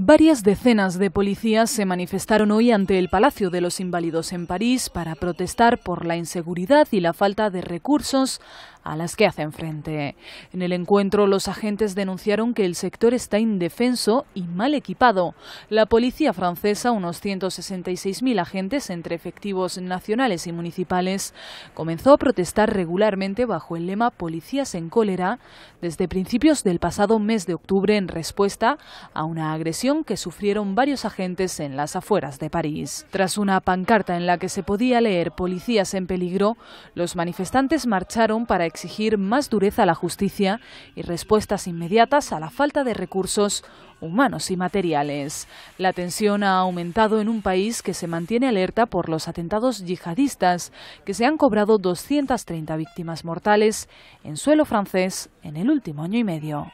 Varias decenas de policías se manifestaron hoy ante el Palacio de los Inválidos en París para protestar por la inseguridad y la falta de recursos a las que hacen frente. En el encuentro, los agentes denunciaron que el sector está indefenso y mal equipado. La policía francesa, unos 166.000 agentes entre efectivos nacionales y municipales, comenzó a protestar regularmente bajo el lema Policías en cólera desde principios del pasado mes de octubre en respuesta a una agresión que sufrieron varios agentes en las afueras de París. Tras una pancarta en la que se podía leer Policías en peligro, los manifestantes marcharon para exigir más dureza a la justicia y respuestas inmediatas a la falta de recursos humanos y materiales. La tensión ha aumentado en un país que se mantiene alerta por los atentados yihadistas, que se han cobrado 230 víctimas mortales en suelo francés en el último año y medio.